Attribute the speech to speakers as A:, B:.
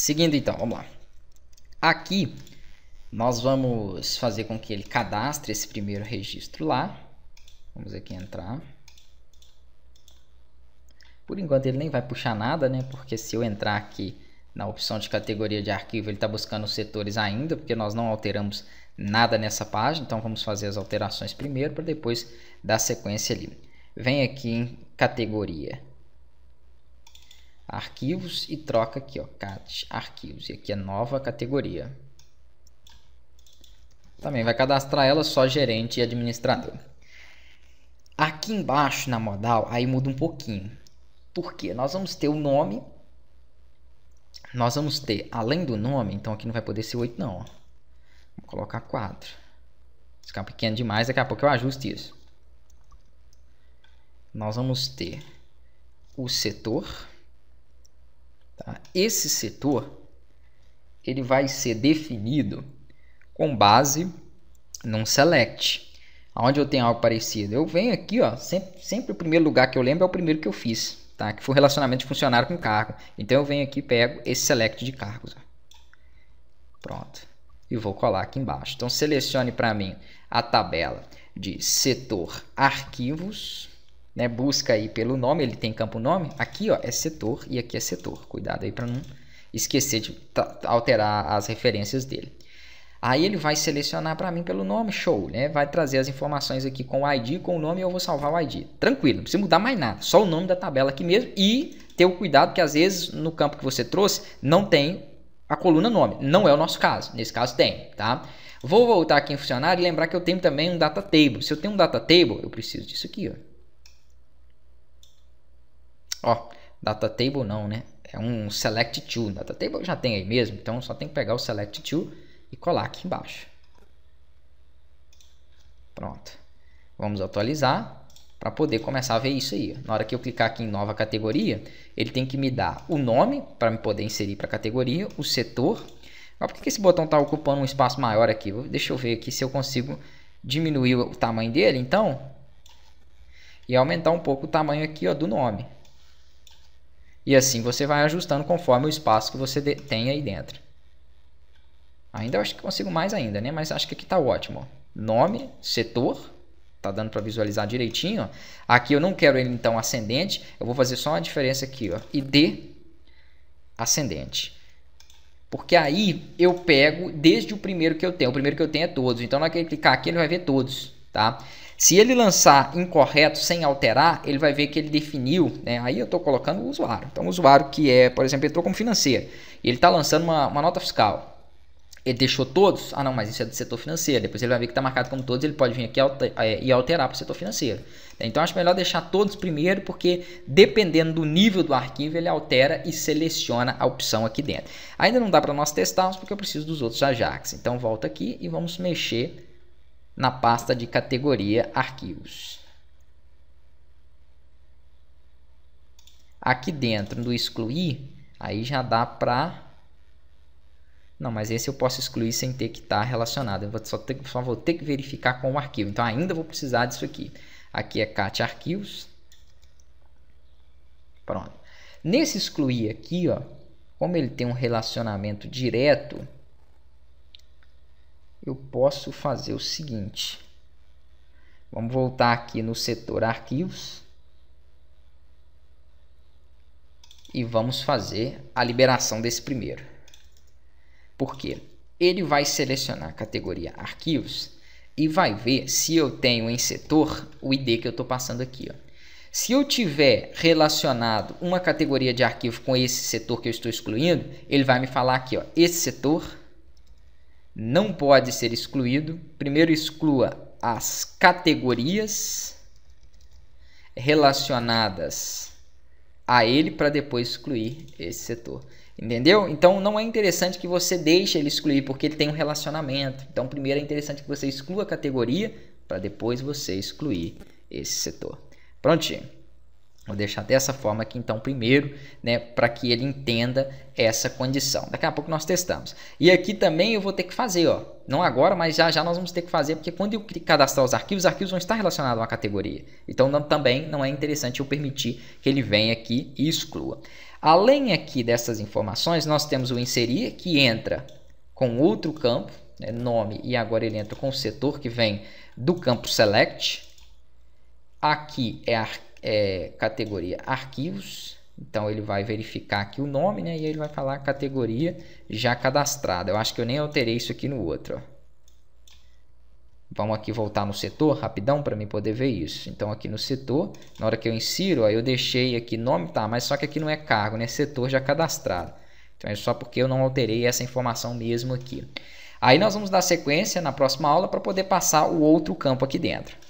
A: Seguindo então, vamos lá. Aqui nós vamos fazer com que ele cadastre esse primeiro registro lá. Vamos aqui entrar. Por enquanto ele nem vai puxar nada, né? Porque se eu entrar aqui na opção de categoria de arquivo, ele está buscando os setores ainda, porque nós não alteramos nada nessa página. Então vamos fazer as alterações primeiro para depois dar sequência ali. Vem aqui em categoria arquivos e troca aqui, ó, cat arquivos. E aqui é nova categoria. Também vai cadastrar ela só gerente e administrador. Aqui embaixo na modal, aí muda um pouquinho. Porque nós vamos ter o nome. Nós vamos ter, além do nome, então aqui não vai poder ser 8 não. Ó. Vou colocar 4. Ficar é pequeno demais, daqui a pouco eu ajusto isso. Nós vamos ter o setor Tá? Esse setor ele vai ser definido com base num select. Onde eu tenho algo parecido? Eu venho aqui, ó, sempre, sempre o primeiro lugar que eu lembro é o primeiro que eu fiz, tá? que foi o relacionamento de funcionário com cargo. Então eu venho aqui e pego esse select de cargos. Ó. Pronto. E vou colar aqui embaixo. Então selecione para mim a tabela de setor arquivos né, busca aí pelo nome, ele tem campo nome, aqui ó, é setor e aqui é setor. Cuidado aí para não esquecer de alterar as referências dele. Aí ele vai selecionar para mim pelo nome, show, né? Vai trazer as informações aqui com o ID, com o nome e eu vou salvar o ID. Tranquilo, não precisa mudar mais nada, só o nome da tabela aqui mesmo e ter o cuidado que às vezes no campo que você trouxe não tem a coluna nome. Não é o nosso caso, nesse caso tem, tá? Vou voltar aqui em funcionário e lembrar que eu tenho também um data table. Se eu tenho um data table, eu preciso disso aqui, ó. Ó, data table não, né? É um select to. Data table já tem aí mesmo, então só tem que pegar o select to e colar aqui embaixo. Pronto. Vamos atualizar para poder começar a ver isso aí. Na hora que eu clicar aqui em nova categoria, ele tem que me dar o nome para me poder inserir para a categoria, o setor. Mas por que esse botão está ocupando um espaço maior aqui? Deixa eu ver aqui se eu consigo diminuir o tamanho dele, então. E aumentar um pouco o tamanho aqui ó, do nome. E assim você vai ajustando conforme o espaço que você tem aí dentro. Ainda eu acho que consigo mais ainda, né? Mas acho que aqui tá ótimo. Nome, setor, tá dando para visualizar direitinho. Aqui eu não quero ele então ascendente, eu vou fazer só uma diferença aqui, ó, ID ascendente. Porque aí eu pego desde o primeiro que eu tenho. O primeiro que eu tenho é todos. Então, naquele clicar aqui, ele vai ver todos tá? Se ele lançar incorreto sem alterar, ele vai ver que ele definiu, né? aí eu estou colocando o usuário. Então, o usuário que é, por exemplo, entrou como financeiro e ele está lançando uma, uma nota fiscal. Ele deixou todos? Ah, não, mas isso é do setor financeiro. Depois ele vai ver que está marcado como todos, ele pode vir aqui é, e alterar para o setor financeiro. Então acho melhor deixar todos primeiro, porque dependendo do nível do arquivo, ele altera e seleciona a opção aqui dentro. Ainda não dá para nós testarmos, porque eu preciso dos outros Ajax. Então volta aqui e vamos mexer na pasta de categoria arquivos. Aqui dentro do excluir, aí já dá para... Não, mas esse eu posso excluir sem ter que estar tá relacionado. Eu vou só, ter, só vou ter que verificar com o arquivo. Então, ainda vou precisar disso aqui. Aqui é cat arquivos. Pronto. Nesse excluir aqui, ó, como ele tem um relacionamento direto eu posso fazer o seguinte. Vamos voltar aqui no setor arquivos. E vamos fazer a liberação desse primeiro. Por quê? Ele vai selecionar a categoria arquivos e vai ver se eu tenho em setor o ID que eu estou passando aqui. Ó. Se eu tiver relacionado uma categoria de arquivo com esse setor que eu estou excluindo, ele vai me falar aqui, ó, esse setor não pode ser excluído. Primeiro exclua as categorias relacionadas a ele para depois excluir esse setor. Entendeu? Então não é interessante que você deixe ele excluir porque ele tem um relacionamento. Então primeiro é interessante que você exclua a categoria para depois você excluir esse setor. Prontinho. Vou deixar dessa forma aqui então primeiro, né, para que ele entenda essa condição. Daqui a pouco nós testamos. E aqui também eu vou ter que fazer, ó, não agora, mas já já nós vamos ter que fazer, porque quando eu cadastrar os arquivos, os arquivos vão estar relacionados a uma categoria. Então não, também não é interessante eu permitir que ele venha aqui e exclua. Além aqui dessas informações, nós temos o inserir que entra com outro campo, né, nome, e agora ele entra com o setor que vem do campo select. Aqui é arquivo é, categoria arquivos. Então ele vai verificar aqui o nome, né? E ele vai falar categoria já cadastrada. Eu acho que eu nem alterei isso aqui no outro. Ó. Vamos aqui voltar no setor rapidão para mim poder ver isso. Então aqui no setor, na hora que eu insiro, ó, eu deixei aqui nome, tá? Mas só que aqui não é cargo, né? Setor já cadastrado. Então é só porque eu não alterei essa informação mesmo aqui. Aí nós vamos dar sequência na próxima aula para poder passar o outro campo aqui dentro.